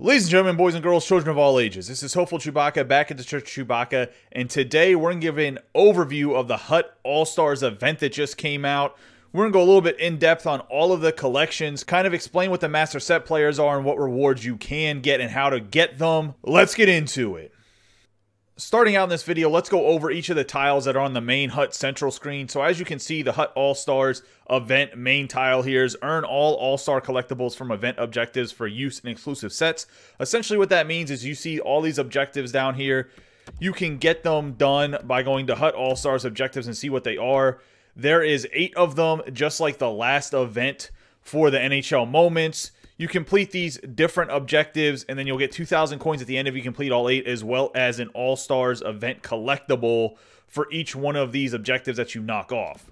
Ladies and gentlemen, boys and girls, children of all ages, this is Hopeful Chewbacca back at the Church of Chewbacca, and today we're going to give an overview of the Hut All Stars event that just came out. We're going to go a little bit in depth on all of the collections, kind of explain what the Master Set players are and what rewards you can get and how to get them. Let's get into it. Starting out in this video, let's go over each of the tiles that are on the main HUT central screen. So as you can see, the HUT All-Stars event main tile here is earn all All-Star collectibles from event objectives for use in exclusive sets. Essentially what that means is you see all these objectives down here. You can get them done by going to HUT All-Stars objectives and see what they are. There is eight of them, just like the last event for the NHL moments. You complete these different objectives, and then you'll get 2,000 coins at the end if you complete all eight, as well as an All Stars event collectible for each one of these objectives that you knock off.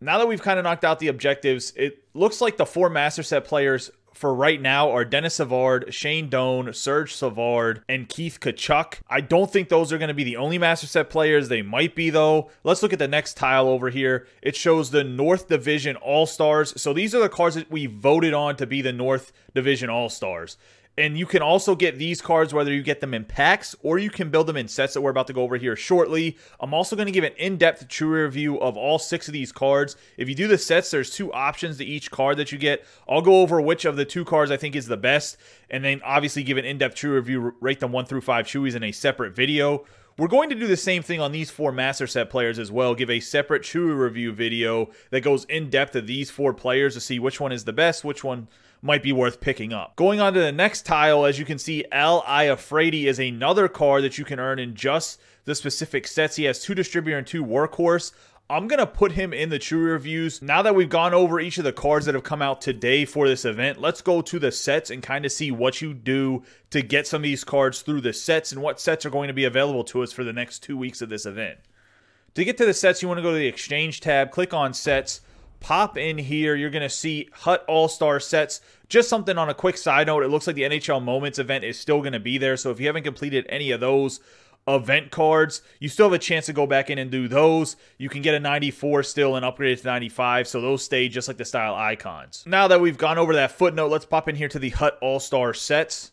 Now that we've kind of knocked out the objectives, it looks like the four Master Set players for right now are Dennis Savard, Shane Doan, Serge Savard, and Keith Kachuk. I don't think those are going to be the only master set players. They might be, though. Let's look at the next tile over here. It shows the North Division All Stars. So these are the cards that we voted on to be the North Division All Stars. And you can also get these cards whether you get them in packs or you can build them in sets that we're about to go over here shortly. I'm also going to give an in-depth true review of all six of these cards. If you do the sets, there's two options to each card that you get. I'll go over which of the two cards I think is the best and then obviously give an in-depth true review, rate them 1 through 5 chewies in a separate video. We're going to do the same thing on these four master set players as well, give a separate Chewy review video that goes in depth of these four players to see which one is the best, which one might be worth picking up. Going on to the next tile, as you can see, Al Iafredi is another card that you can earn in just the specific sets. He has two distributor and two workhorse. I'm going to put him in the true reviews. Now that we've gone over each of the cards that have come out today for this event, let's go to the sets and kind of see what you do to get some of these cards through the sets and what sets are going to be available to us for the next two weeks of this event. To get to the sets, you want to go to the Exchange tab, click on Sets, pop in here. You're going to see Hut All Star sets. Just something on a quick side note, it looks like the NHL Moments event is still going to be there. So if you haven't completed any of those, event cards. You still have a chance to go back in and do those. You can get a 94 still and upgrade it to 95, so those stay just like the style icons. Now that we've gone over that footnote, let's pop in here to the Hut All-Star sets.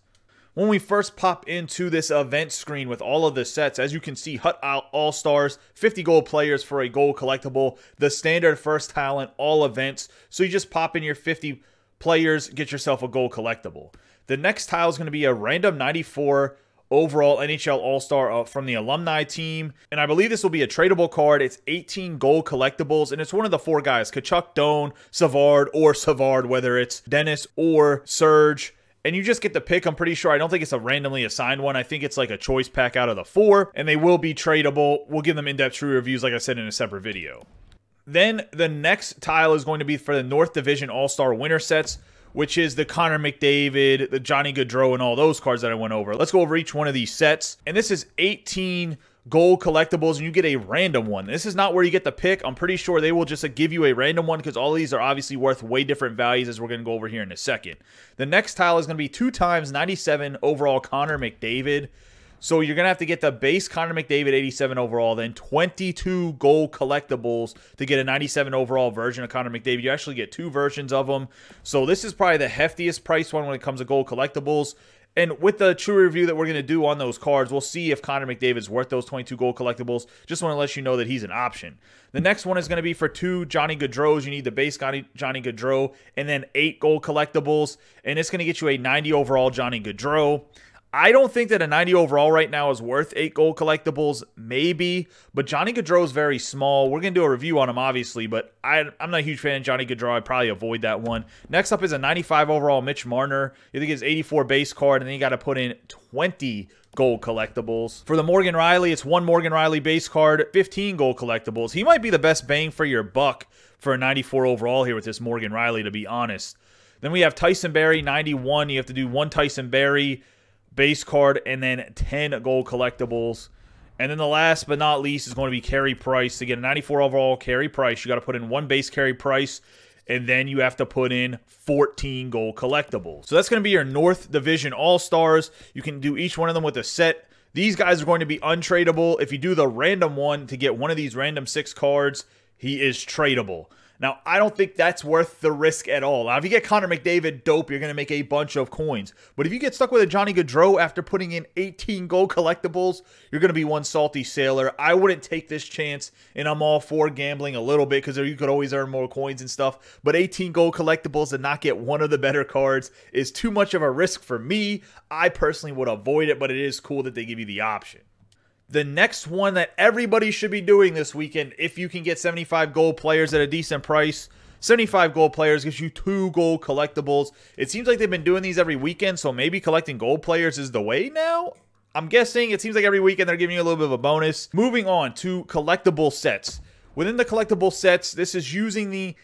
When we first pop into this event screen with all of the sets, as you can see, Hut All Stars, 50 gold players for a gold collectible, the standard first talent, all events. So you just pop in your 50 players, get yourself a gold collectible. The next tile is going to be a random 94 overall NHL All Star uh, from the alumni team. And I believe this will be a tradable card. It's 18 gold collectibles, and it's one of the four guys Kachuk, Doan, Savard, or Savard, whether it's Dennis or Serge and you just get the pick. I'm pretty sure. I don't think it's a randomly assigned one. I think it's like a choice pack out of the four, and they will be tradable. We'll give them in depth true reviews, like I said, in a separate video. Then the next tile is going to be for the North Division All Star winner sets which is the Connor McDavid, the Johnny Gaudreau, and all those cards that I went over. Let's go over each one of these sets. And this is 18 gold collectibles and you get a random one. This is not where you get the pick. I'm pretty sure they will just give you a random one because all these are obviously worth way different values as we're going to go over here in a second. The next tile is going to be two times 97 overall Connor McDavid. So you're going to have to get the base Connor McDavid 87 overall, then 22 gold collectibles to get a 97 overall version of Connor McDavid. You actually get two versions of them. So this is probably the heftiest price one when it comes to gold collectibles. And with the true review that we're going to do on those cards, we'll see if Connor McDavid's worth those 22 gold collectibles. Just want to let you know that he's an option. The next one is going to be for two Johnny Gaudreau's. You need the base Johnny, Johnny Gaudreau and then eight gold collectibles. And it's going to get you a 90 overall Johnny Gaudreau. I don't think that a 90 overall right now is worth eight gold collectibles, maybe, but Johnny Gaudreau is very small. We're going to do a review on him, obviously, but I, am not a huge fan of Johnny Gaudreau. i probably avoid that one. Next up is a 95 overall Mitch Marner. You think it's 84 base card, and then you got to put in 20 gold collectibles. For the Morgan Riley, it's one Morgan Riley base card, 15 gold collectibles. He might be the best bang for your buck for a 94 overall here with this Morgan Riley, to be honest. Then we have Tyson Berry, 91. You have to do one Tyson Berry base card, and then 10 gold collectibles. And then the last but not least is going to be carry price. To get a 94 overall carry price, you got to put in one base carry price, and then you have to put in 14 gold collectibles. So that's going to be your North Division All Stars. You can do each one of them with a set. These guys are going to be untradeable. If you do the random one to get one of these random six cards, he is tradable. Now, I don't think that's worth the risk at all. Now, if you get Connor McDavid, dope, you're going to make a bunch of coins. But if you get stuck with a Johnny Gaudreau after putting in 18 gold collectibles, you're going to be one salty sailor. I wouldn't take this chance, and I'm all for gambling a little bit because you could always earn more coins and stuff. But 18 gold collectibles and not get one of the better cards is too much of a risk for me. I personally would avoid it, but it is cool that they give you the option. The next one that everybody should be doing this weekend, if you can get 75 gold players at a decent price, 75 gold players gives you two gold collectibles. It seems like they've been doing these every weekend, so maybe collecting gold players is the way now? I'm guessing it seems like every weekend they're giving you a little bit of a bonus. Moving on to collectible sets. Within the collectible sets, this is using the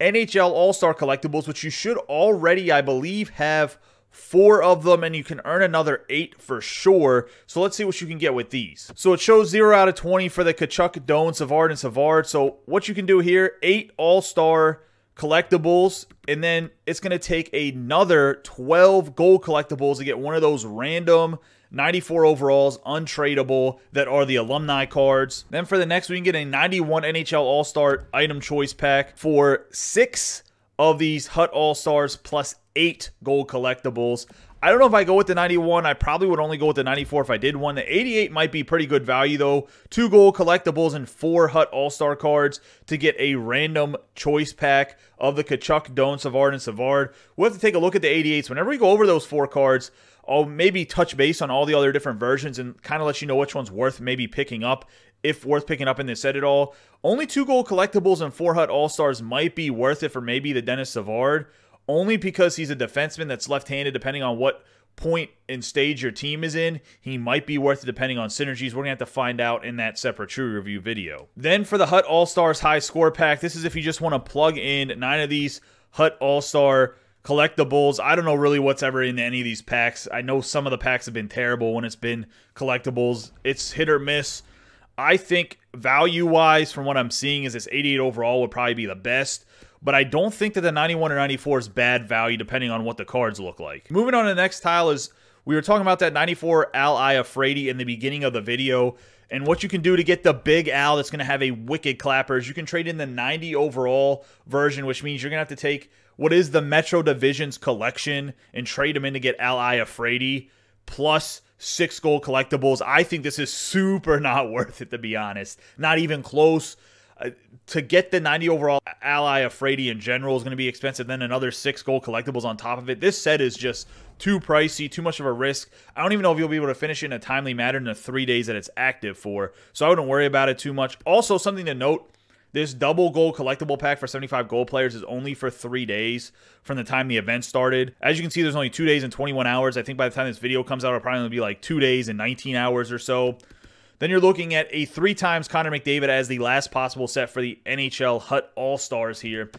NHL All Star collectibles, which you should already, I believe, have four of them, and you can earn another eight for sure. So let's see what you can get with these. So it shows zero out of 20 for the Kachuk, Doan, Savard, and Savard. So what you can do here, eight all-star collectibles, and then it's going to take another 12 gold collectibles to get one of those random 94 overalls, untradeable, that are the alumni cards. Then for the next, we can get a 91 NHL All-Star item choice pack for six of these Hut All Stars plus eight gold collectibles. I don't know if I go with the 91. I probably would only go with the 94 if I did one. The 88 might be pretty good value, though. Two gold collectibles and four Hut All Star cards to get a random choice pack of the Kachuk, Don, Savard, and Savard. We'll have to take a look at the 88s. Whenever we go over those four cards, I'll maybe touch base on all the other different versions and kind of let you know which one's worth maybe picking up if worth picking up in this set at all. Only two gold collectibles and four hut all stars might be worth it for maybe the Dennis Savard, only because he's a defenseman that's left handed, depending on what point and stage your team is in, he might be worth it depending on synergies. We're going to have to find out in that separate true review video. Then for the Hut All Stars High Score Pack, this is if you just want to plug in nine of these Hut All Star collectibles. I don't know really what's ever in any of these packs. I know some of the packs have been terrible when it's been collectibles, it's hit or miss. I think value wise, from what I'm seeing, is this 88 overall would probably be the best. But I don't think that the 91 or 94 is bad value depending on what the cards look like. Moving on to the next tile is we were talking about that 94 Al Iafredi in the beginning of the video. And what you can do to get the big Al that's going to have a wicked clapper is you can trade in the 90 overall version, which means you're going to have to take what is the Metro Divisions collection and trade them in to get Al Iafredi plus six goal collectibles. I think this is super not worth it, to be honest. Not even close. Uh, to get the 90 overall ally of Frady in general is going to be expensive. Then another six goal collectibles on top of it. This set is just too pricey, too much of a risk. I don't even know if you'll be able to finish it in a timely manner in the three days that it's active for. So I wouldn't worry about it too much. Also, something to note this double gold collectible pack for 75 gold players is only for three days from the time the event started. As you can see, there's only two days and 21 hours. I think by the time this video comes out, it'll probably be like two days and 19 hours or so. Then you're looking at a three times Connor McDavid as the last possible set for the NHL Hut All Stars here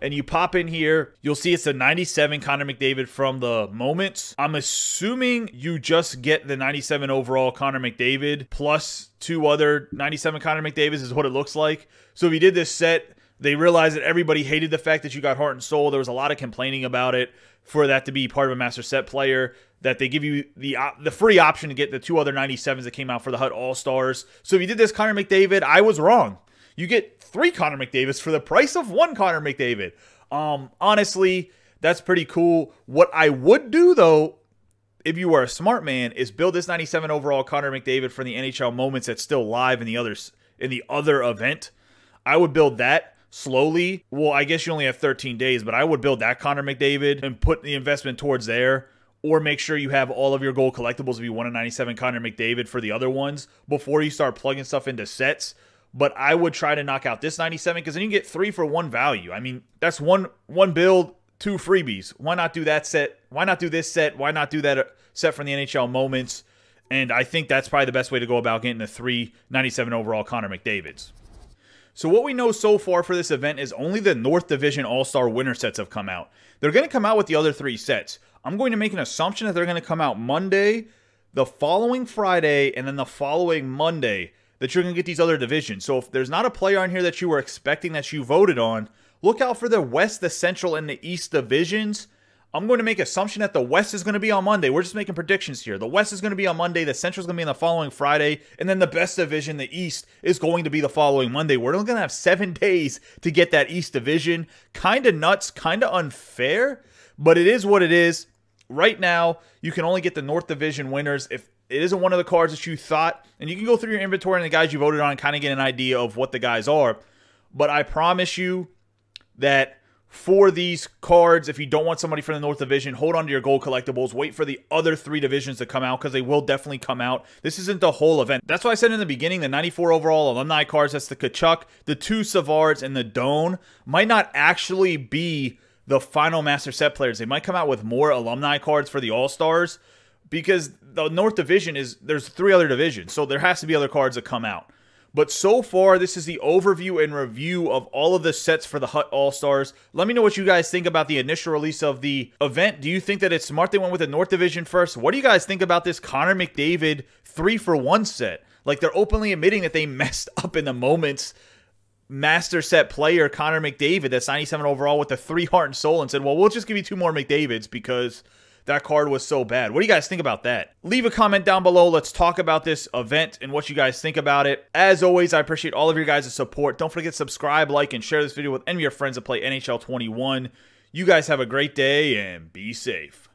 and you pop in here, you'll see it's a 97 Connor McDavid from the moments. I'm assuming you just get the 97 overall Connor McDavid plus two other 97 Connor McDavids is what it looks like. So if you did this set, they realized that everybody hated the fact that you got heart and soul. There was a lot of complaining about it for that to be part of a master set player. That they give you the the free option to get the two other 97s that came out for the Hut All Stars. So if you did this, Connor McDavid, I was wrong you get three Connor McDavids for the price of one Connor McDavid. Um, honestly, that's pretty cool. What I would do though, if you are a smart man, is build this 97 overall Connor McDavid from the NHL moments that's still live in the others in the other event. I would build that slowly. Well, I guess you only have 13 days, but I would build that Connor McDavid and put the investment towards there. Or make sure you have all of your gold collectibles if you want a 97 Connor McDavid for the other ones before you start plugging stuff into sets but I would try to knock out this 97 because then you get three for one value. I mean, that's one one build, two freebies. Why not do that set? Why not do this set? Why not do that uh, set from the NHL moments? And I think that's probably the best way to go about getting the three 97 overall Connor McDavid's. So what we know so far for this event is only the North Division All-Star winner sets have come out. They're going to come out with the other three sets. I'm going to make an assumption that they're going to come out Monday, the following Friday, and then the following Monday that you're going to get these other divisions. So if there's not a player on here that you were expecting that you voted on, look out for the West, the Central, and the East divisions. I'm going to make assumption that the West is going to be on Monday. We're just making predictions here. The West is going to be on Monday. The Central is going to be on the following Friday, and then the best division, the East, is going to be the following Monday. We're only going to have seven days to get that East division. Kind of nuts, kind of unfair, but it is what it is. Right now, you can only get the North Division winners if it isn't one of the cards that you thought. And you can go through your inventory and the guys you voted on and kind of get an idea of what the guys are. But I promise you that for these cards, if you don't want somebody from the North Division, hold on to your gold collectibles. Wait for the other three divisions to come out because they will definitely come out. This isn't the whole event. That's why I said in the beginning the 94 overall alumni cards, that's the Kachuk, the two Savards, and the Doan might not actually be the final master set players. They might come out with more alumni cards for the All Stars, because the North Division is there's three other divisions, so there has to be other cards that come out. But so far, this is the overview and review of all of the sets for the Hut All Stars. Let me know what you guys think about the initial release of the event. Do you think that it's smart they went with the North Division first? What do you guys think about this Connor McDavid three for one set? Like they're openly admitting that they messed up in the moments. Master set player Connor McDavid, that's 97 overall, with the three heart and soul, and said, "Well, we'll just give you two more McDavid's because." That card was so bad. What do you guys think about that? Leave a comment down below. Let's talk about this event and what you guys think about it. As always, I appreciate all of your guys' support. Don't forget to subscribe, like, and share this video with any of your friends that play NHL 21. You guys have a great day and be safe.